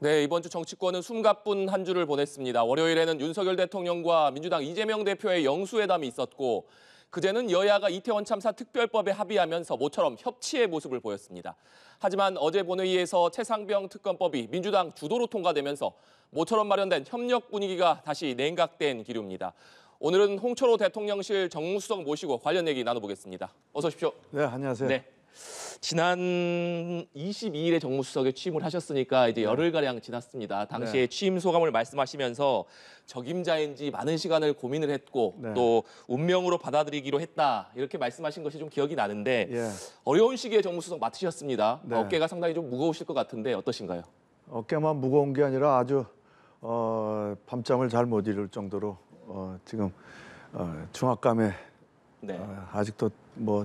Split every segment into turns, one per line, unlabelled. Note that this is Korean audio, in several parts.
네, 이번 주 정치권은 숨가쁜 한 주를 보냈습니다. 월요일에는 윤석열 대통령과 민주당 이재명 대표의 영수회담이 있었고 그제는 여야가 이태원 참사 특별법에 합의하면서 모처럼 협치의 모습을 보였습니다. 하지만 어제 본회의에서 최상병 특검법이 민주당 주도로 통과되면서 모처럼 마련된 협력 분위기가 다시 냉각된 기류입니다. 오늘은 홍철호 대통령실 정무수석 모시고 관련 얘기 나눠보겠습니다. 어서 오십시오. 네, 안녕하세요. 네. 지난 22일에 정무수석에 취임을 하셨으니까 이제 네. 열흘가량 지났습니다. 당시에 네. 취임 소감을 말씀하시면서 적임자인지 많은 시간을 고민을 했고 네. 또 운명으로 받아들이기로 했다 이렇게 말씀하신 것이 좀 기억이 나는데 예. 어려운 시기에 정무수석 맡으셨습니다. 네. 어깨가 상당히 좀 무거우실 것 같은데 어떠신가요? 어깨만
무거운 게 아니라 아주 어, 밤잠을 잘 못 이룰 정도로 어, 지금 어, 중압감에 네. 어, 아직도 뭐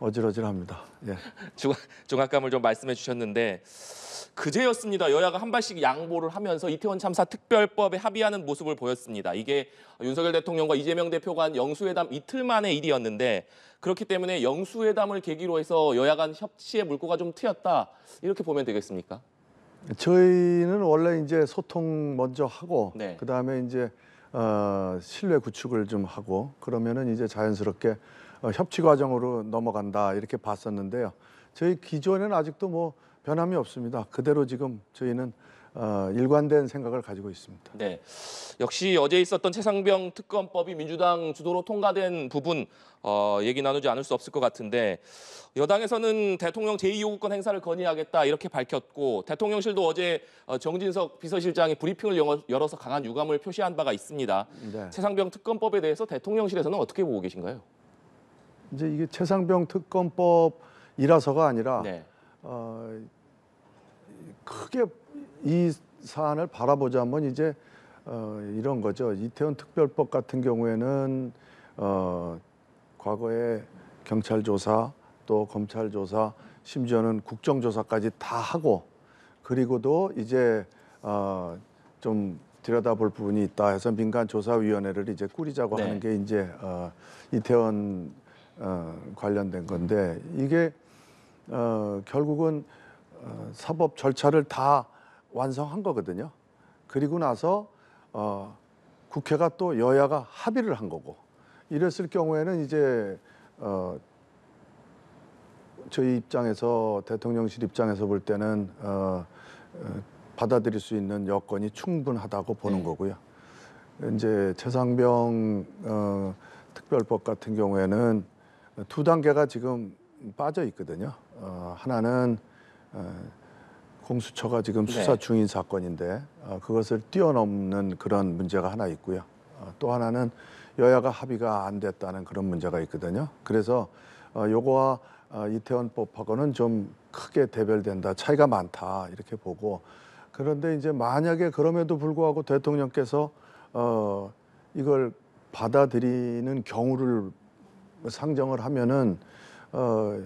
어질어질합니다.
예. 중, 중압감을 좀 말씀해 주셨는데 그제였습니다. 여야가 한 발씩 양보를 하면서 이태원 참사 특별법에 합의하는 모습을 보였습니다. 이게 윤석열 대통령과 이재명 대표 간 영수회담 이틀 만의 일이었는데 그렇기 때문에 영수회담을 계기로 해서 여야 간 협치의 물꼬가 좀 트였다. 이렇게 보면 되겠습니까?
저희는 원래 이제 소통 먼저 하고 네. 그다음에 이제 어, 신뢰 구축을 좀 하고 그러면은 이제 자연스럽게 어, 협치 과정으로 넘어간다 이렇게 봤었는데요. 저희 기존에는 아직도 뭐 변함이 없습니다. 그대로 지금 저희는 어, 일관된 생각을 가지고 있습니다.
네, 역시 어제 있었던 최상병 특검법이 민주당 주도로 통과된 부분 어, 얘기 나누지 않을 수 없을 것 같은데 여당에서는 대통령 제2요구권 행사를 건의하겠다 이렇게 밝혔고 대통령실도 어제 어, 정진석 비서실장이 브리핑을 열어서 강한 유감을 표시한 바가 있습니다. 네. 최상병 특검법에 대해서 대통령실에서는 어떻게 보고 계신가요?
이제 이게 최상병 특검법이라서가 아니라 네.
어, 크게
이 사안을 바라보자면 이제 어, 이런 거죠. 이태원 특별법 같은 경우에는 어, 과거에 경찰 조사 또 검찰 조사 심지어는 국정조사까지 다 하고 그리고도 이제 어, 좀 들여다볼 부분이 있다 해서 민간 조사위원회를 이제 꾸리자고 네. 하는 게 이제 어, 이태원 어, 관련된 건데 이게 어, 결국은 어, 사법 절차를 다 완성한 거거든요. 그리고 나서 어, 국회가 또 여야가 합의를 한 거고 이랬을 경우에는 이제 어, 저희 입장에서 대통령실 입장에서 볼 때는 어, 어, 받아들일 수 있는 여건이 충분하다고 보는 네. 거고요. 이제 최상병 어, 특별법 같은 경우에는 두 단계가 지금 빠져 있거든요. 어, 하나는 어, 공수처가 지금 수사 네. 중인 사건인데 어, 그것을 뛰어넘는 그런 문제가 하나 있고요. 어, 또 하나는 여야가 합의가 안 됐다는 그런 문제가 있거든요. 그래서 어, 요거와 어, 이태원법하고는 좀 크게 대별된다, 차이가 많다 이렇게 보고 그런데 이제 만약에 그럼에도 불구하고 대통령께서 어, 이걸 받아들이는 경우를 상정을 하면은 어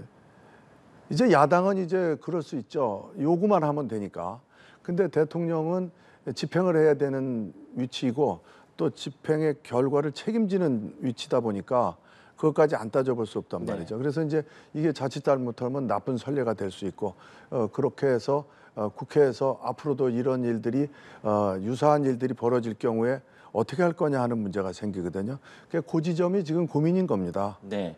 이제 야당은 이제 그럴 수 있죠. 요구만 하면 되니까. 근데 대통령은 집행을 해야 되는 위치이고 또 집행의 결과를 책임지는 위치다 보니까 그것까지 안 따져볼 수 없단 네. 말이죠. 네. 그래서 이제 이게 자칫 잘못하면 나쁜 선례가 될 수 있고 어, 그렇게 해서 어, 국회에서 앞으로도 이런 일들이 어, 유사한 일들이 벌어질 경우에 어떻게 할 거냐 하는 문제가 생기거든요. 그 지점이 지금 고민인 겁니다.
네.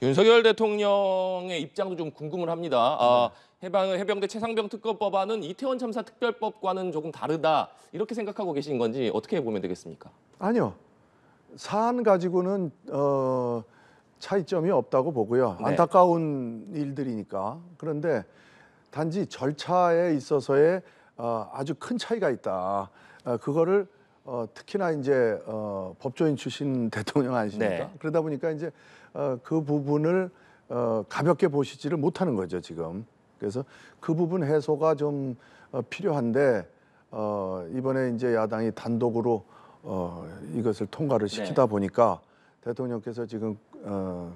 윤석열 대통령의 입장도 좀 궁금을 합니다. 아, 해방, 해병대 최상병 특검법안은 이태원 참사 특별법과는 조금 다르다. 이렇게 생각하고 계신 건지 어떻게 보면 되겠습니까?
아니요. 사안 가지고는 어, 차이점이 없다고 보고요. 네. 안타까운 일들이니까. 그런데 단지 절차에 있어서의 어, 아주 큰 차이가 있다. 어, 그거를 어, 특히나 이제 어, 법조인 출신 대통령 아니십니까? 네. 그러다 보니까 이제 어, 그 부분을 어, 가볍게 보시지를 못하는 거죠 지금. 그래서 그 부분 해소가 좀 어, 필요한데 어, 이번에 이제 야당이 단독으로 어, 이것을 통과를 네. 시키다 네. 보니까 대통령께서 지금 어,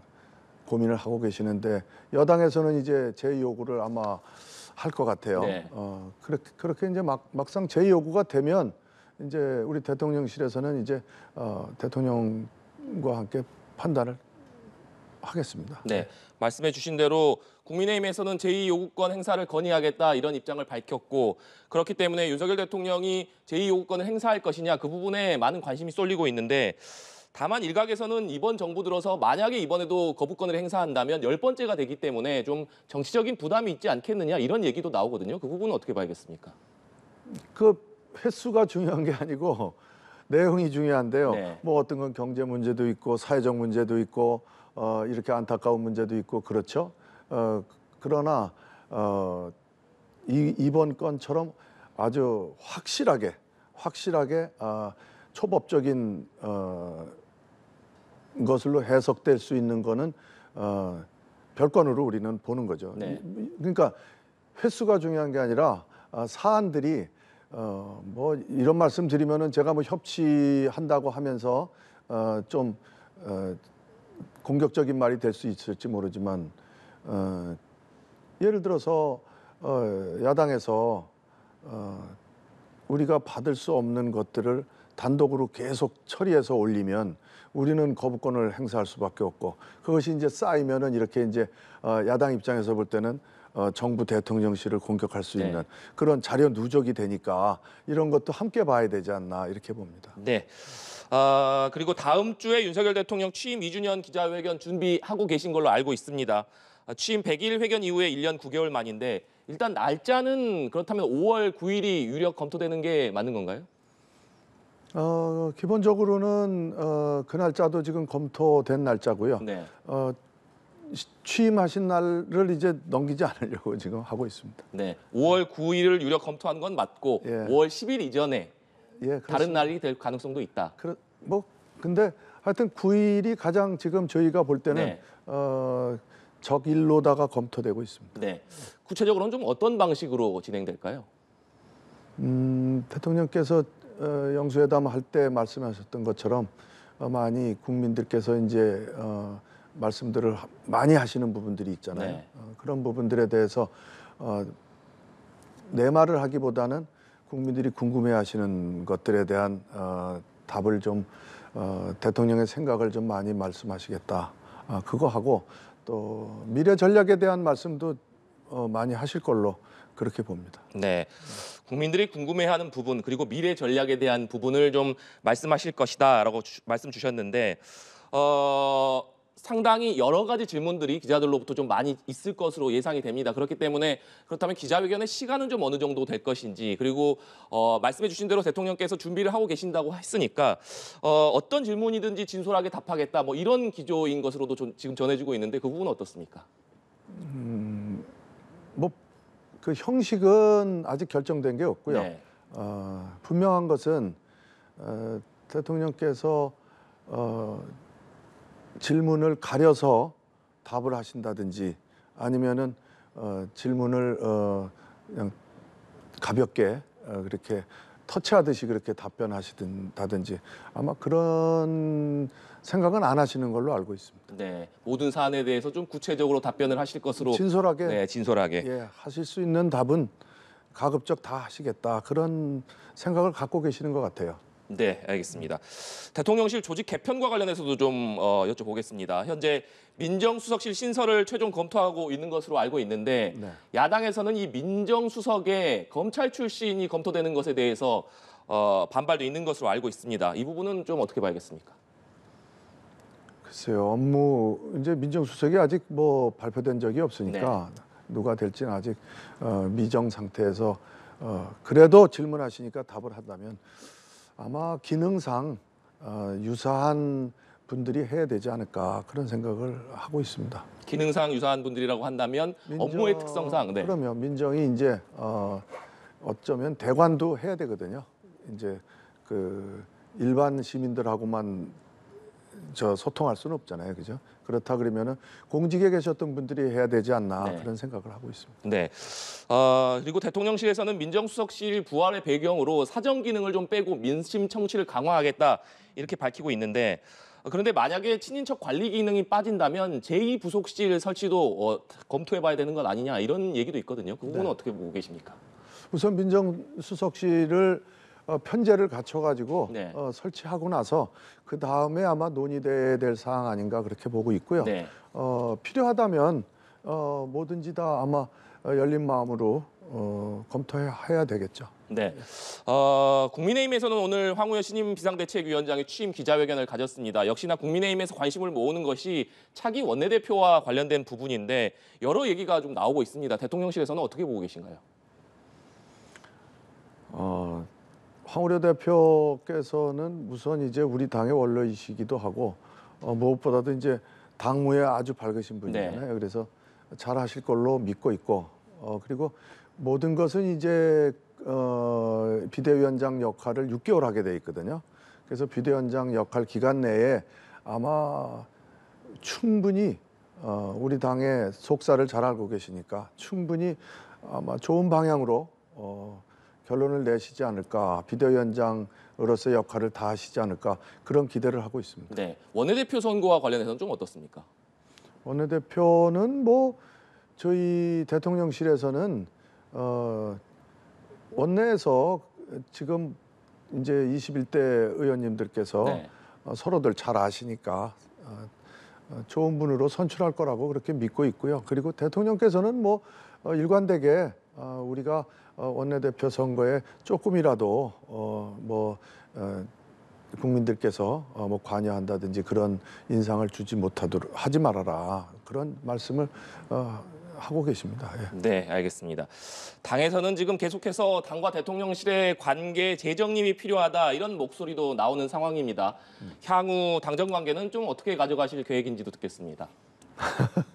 고민을 하고 계시는데 여당에서는 이제 제 요구를 아마 할 것 같아요. 네. 어, 그렇게, 그렇게 이제 막, 막상 제 요구가 되면 이제 우리 대통령실에서는 이제 어, 대통령과 함께 판단을 하겠습니다.
네, 말씀해 주신 대로 국민의힘에서는 제2요구권 행사를 건의하겠다 이런 입장을 밝혔고 그렇기 때문에 윤석열 대통령이 제2요구권을 행사할 것이냐 그 부분에 많은 관심이 쏠리고 있는데 다만 일각에서는 이번 정부 들어서 만약에 이번에도 거부권을 행사한다면 열 번째가 되기 때문에 좀 정치적인 부담이 있지 않겠느냐 이런 얘기도 나오거든요. 그 부분은 어떻게 봐야겠습니까?
그 횟수가 중요한 게 아니고 내용이 중요한데요. 네. 뭐 어떤 건 경제 문제도 있고 사회적 문제도 있고 어, 이렇게 안타까운 문제도 있고 그렇죠. 어, 그러나 어, 이, 이번 건처럼 아주 확실하게 확실하게 아, 초법적인 어, 것으로 해석될 수 있는 거는 어, 별건으로 우리는 보는 거죠. 네. 그러니까 횟수가 중요한 게 아니라 아, 사안들이 어, 뭐 이런 말씀 드리면은 제가 뭐 협치한다고 하면서 어, 좀 어, 공격적인 말이 될 수 있을지 모르지만 어, 예를 들어서 어, 야당에서 어, 우리가 받을 수 없는 것들을 단독으로 계속 처리해서 올리면 우리는 거부권을 행사할 수밖에 없고 그것이 이제 쌓이면은 이렇게 이제 어 야당 입장에서 볼 때는 어, 정부 대통령실을 공격할 수 네. 있는 그런 자료 누적이 되니까 이런 것도 함께 봐야 되지 않나 이렇게 봅니다.
네. 아, 그리고 다음 주에 윤석열 대통령 취임 2주년 기자회견 준비하고 계신 걸로 알고 있습니다. 아, 취임 100일 회견 이후에 1년 9개월 만인데 일단 날짜는 그렇다면 5월 9일이 유력 검토되는 게 맞는 건가요?
어, 기본적으로는 어, 그 날짜도 지금 검토된 날짜고요. 네. 어, 취임하신 날을 이제 넘기지 않으려고 지금 하고 있습니다.
네, 5월 9일을 유력 검토한건 맞고 예. 5월 10일 이전에 예, 다른 날이 될 가능성도 있다. 그래, 뭐
근데 하여튼 9일이 가장 지금 저희가 볼 때는 네. 어, 적일로다가 검토되고 있습니다.
네, 구체적으로는 좀 어떤 방식으로 진행될까요?
음, 대통령께서 어, 영수회담 할 때 말씀하셨던 것처럼 어, 많이 국민들께서 이제 어, 말씀들을 많이 하시는 부분들이 있잖아요. 네. 어, 그런 부분들에 대해서 어, 내 말을 하기보다는 국민들이 궁금해하시는 것들에 대한 어, 답을 좀 어, 대통령의 생각을 좀 많이 말씀하시겠다. 아, 그거 하고 또 미래 전략에 대한 말씀도 어, 많이 하실 걸로 그렇게 봅니다.
네. 국민들이 궁금해하는 부분 그리고 미래 전략에 대한 부분을 좀 말씀하실 것이다라고 말씀 주셨는데 어, 상당히 여러 가지 질문들이 기자들로부터 좀 많이 있을 것으로 예상이 됩니다. 그렇기 때문에 그렇다면 기자회견의 시간은 좀 어느 정도 될 것인지 그리고 어, 말씀해 주신 대로 대통령께서 준비를 하고 계신다고 했으니까 어, 어떤 질문이든지 진솔하게 답하겠다 뭐 이런 기조인 것으로도 좀 지금 전해지고 있는데 그 부분은 어떻습니까?
음, 뭐 그 형식은 아직 결정된 게 없고요. 네. 어, 분명한 것은 어, 대통령께서 어, 질문을 가려서 답을 하신다든지 아니면은 어, 질문을 어, 그냥 가볍게 어, 그렇게 터치하듯이 그렇게 답변하시든다든지 아마 그런 생각은 안 하시는 걸로 알고 있습니다.
네, 모든 사안에 대해서 좀 구체적으로 답변을 하실 것으로 진솔하게 네, 진솔하게 예,
하실 수 있는 답은 가급적 다 하시겠다 그런 생각을 갖고 계시는 것 같아요.
네, 알겠습니다. 대통령실 조직 개편과 관련해서도 좀 어, 여쭤보겠습니다. 현재 민정수석실 신설을 최종 검토하고 있는 것으로 알고 있는데 네. 야당에서는 이 민정수석의 검찰 출신이 검토되는 것에 대해서 어, 반발도 있는 것으로 알고 있습니다. 이 부분은 좀 어떻게 봐야겠습니까?
글쎄요, 업무 이제 민정수석이 아직 뭐 발표된 적이 없으니까 네. 누가 될지는 아직 어, 미정 상태에서 어, 그래도 질문하시니까 답을 한다면. 아마 기능상 어, 유사한 분들이 해야 되지 않을까 그런 생각을 하고 있습니다.
기능상 유사한 분들이라고 한다면 민정, 업무의 특성상 네.
그러면 민정이 이제 어, 어쩌면 대관도 해야 되거든요. 이제 그 일반 시민들하고만 저 소통할 수는 없잖아요, 그죠? 그렇다 그러면은 공직에 계셨던 분들이 해야 되지 않나 네. 그런 생각을 하고 있습니다.
네. 어, 그리고 대통령실에서는 민정수석실 부활의 배경으로 사정 기능을 좀 빼고 민심 청취를 강화하겠다 이렇게 밝히고 있는데 어, 그런데 만약에 친인척 관리 기능이 빠진다면 제2 부속실 설치도 어, 검토해봐야 되는 것 아니냐 이런 얘기도 있거든요. 그 부분은 네. 어떻게 보고 계십니까?
우선 민정수석실을 어, 편제를 갖춰가지고 네. 어, 설치하고 나서 그 다음에 아마 논의돼야 될 사항 아닌가 그렇게 보고 있고요. 네. 어, 필요하다면 어, 뭐든지 다 아마 열린 마음으로 어, 검토해야 되겠죠.
네. 어, 국민의힘에서는 오늘 황우현 신임 비상대책위원장의 취임 기자회견을 가졌습니다. 역시나 국민의힘에서 관심을 모으는 것이 차기 원내대표와 관련된 부분인데 여러 얘기가 좀 나오고 있습니다. 대통령실에서는 어떻게 보고 계신가요?
어, 황우려 대표께서는 우선 이제 우리 당의 원로이시기도 하고 어, 무엇보다도 이제 당무에 아주 밝으신 분이잖아요. 네. 그래서 잘 하실 걸로 믿고 있고 어, 그리고 모든 것은 이제 어, 비대위원장 역할을 6개월 하게 돼 있거든요. 그래서 비대위원장 역할 기간 내에 아마 충분히 어, 우리 당의 속사를 잘 알고 계시니까 충분히 아마 좋은 방향으로 어, 결론을 내시지 않을까 비대위원장으로서 역할을 다하시지 않을까 그런 기대를 하고 있습니다.
네, 원내대표 선거와 관련해서는 좀 어떻습니까?
원내대표는 뭐 저희 대통령실에서는 어, 원내에서 지금 이제 21대 의원님들께서 네. 어, 서로들 잘 아시니까 어, 어, 좋은 분으로 선출할 거라고 그렇게 믿고 있고요. 그리고 대통령께서는 뭐 어, 일관되게 어, 우리가 어, 원내대표 선거에 조금이라도 어, 뭐 어, 국민들께서 어, 뭐 관여한다든지
그런 인상을 주지 못하도록 하지 말아라
그런 말씀을 어, 하고 계십니다. 예.
네, 알겠습니다. 당에서는 지금 계속해서 당과 대통령실의 관계 재정립이 필요하다 이런 목소리도 나오는 상황입니다. 음. 향후 당정 관계는 좀 어떻게 가져가실 계획인지도 듣겠습니다.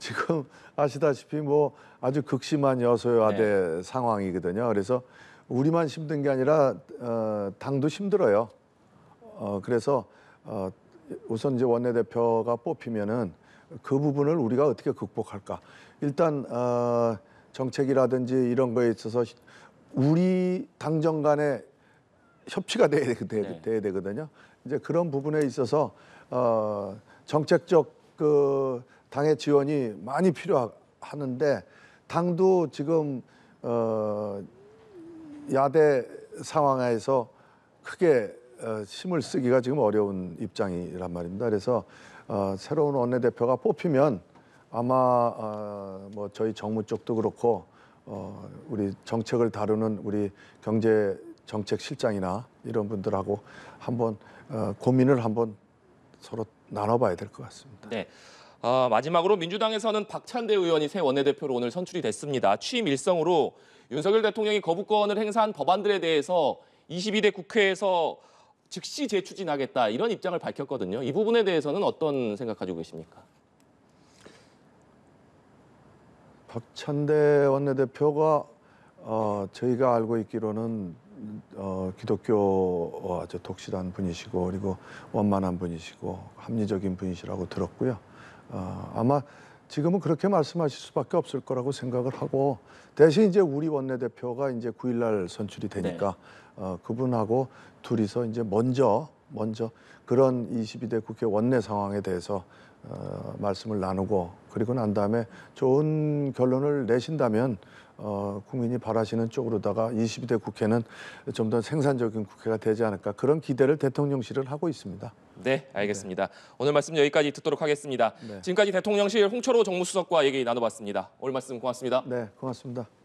지금 아시다시피 뭐 아주 극심한 여소야대 네. 상황이거든요. 그래서 우리만 힘든 게 아니라 어, 당도 힘들어요. 어, 그래서 어, 우선 이제 원내대표가 뽑히면은 그 부분을 우리가 어떻게 극복할까. 일단 어, 정책이라든지 이런 거에 있어서 우리 당정 간에 협치가 돼야, 되, 돼, 네. 돼야 되거든요. 이제 그런 부분에 있어서 어, 정책적 그 당의 지원이 많이 필요하는데 당도 지금 어, 야대 상황에서 크게 어, 힘을 쓰기가 지금 어려운 입장이란 말입니다. 그래서 어, 새로운 원내대표가 뽑히면 아마 어, 뭐 저희 정무 쪽도 그렇고 어, 우리 정책을 다루는 우리 경제 정책 실장이나 이런 분들하고 한번 어, 고민을 한번 서로 나눠봐야 될 것 같습니다.
네. 아, 마지막으로 민주당에서는 박찬대 의원이 새 원내대표로 오늘 선출이 됐습니다. 취임 일성으로 윤석열 대통령이 거부권을 행사한 법안들에 대해서 22대 국회에서 즉시 재추진하겠다 이런 입장을 밝혔거든요. 이 부분에 대해서는 어떤 생각 가지고 계십니까?
박찬대 원내대표가 어, 저희가 알고 있기로는 어, 기독교 아주 독실한 분이시고 그리고 원만한 분이시고 합리적인 분이시라고 들었고요. 어, 아마 지금은 그렇게 말씀하실 수밖에 없을 거라고 생각을 하고 대신 이제 우리 원내대표가 이제 9일날 선출이 네. 되니까 네. 어, 그분하고 둘이서 이제 먼저 먼저 그런 22대 국회 원내 상황에 대해서 어, 말씀을 나누고 그리고 난 다음에 좋은 결론을 내신다면 어, 국민이 바라시는 쪽으로다가 22대 국회는 좀 더 생산적인 국회가 되지 않을까 그런 기대를 대통령실은 하고 있습니다.
네, 알겠습니다. 오늘 말씀 여기까지 듣도록 하겠습니다. 네. 지금까지 대통령실 홍철호 정무수석과 얘기 나눠봤습니다. 오늘 말씀 고맙습니다. 네, 고맙습니다.